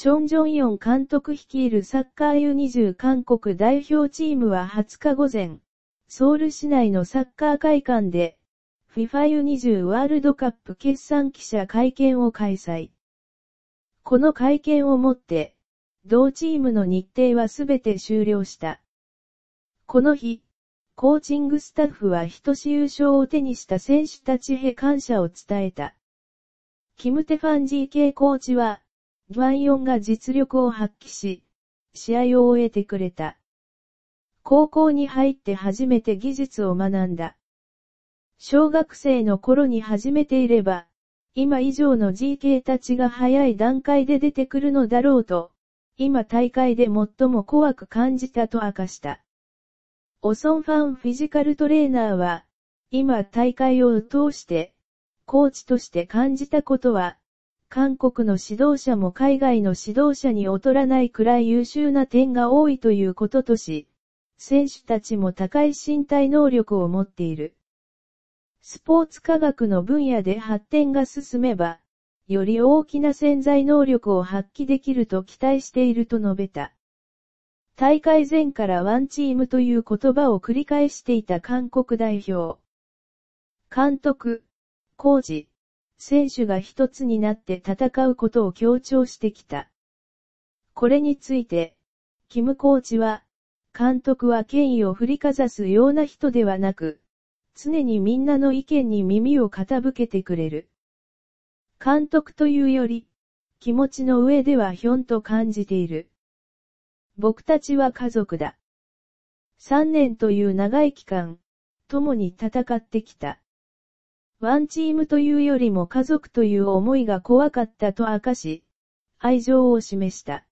チョン・ジョンイオン監督率いるサッカー U20 韓国代表チームは20日午前、ソウル市内のサッカー会館で、FIFA U20 ワールドカップ決算記者会見を開催。この会見をもって、同チームの日程はすべて終了した。この日、コーチングスタッフは一し優勝を手にした選手たちへ感謝を伝えた。キムテファン GK コーチは、ブイオンが実力を発揮し、試合を終えてくれた。高校に入って初めて技術を学んだ。小学生の頃に始めていれば、今以上の GK たちが早い段階で出てくるのだろうと、今大会で最も怖く感じたと明かした。オソンファンフィジカルトレーナーは、今大会を通して、コーチとして感じたことは、韓国の指導者も海外の指導者に劣らないくらい優秀な点が多いということとし、選手たちも高い身体能力を持っている。スポーツ科学の分野で発展が進めば、より大きな潜在能力を発揮できると期待していると述べた。大会前からワンチームという言葉を繰り返していた韓国代表。監督、コー選手が一つになって戦うことを強調してきた。これについて、キムコーチは、監督は権威を振りかざすような人ではなく、常にみんなの意見に耳を傾けてくれる。監督というより、気持ちの上ではひょんと感じている。僕たちは家族だ。三年という長い期間、共に戦ってきた。ワンチームというよりも家族という思いが怖かったと明かし、愛情を示した。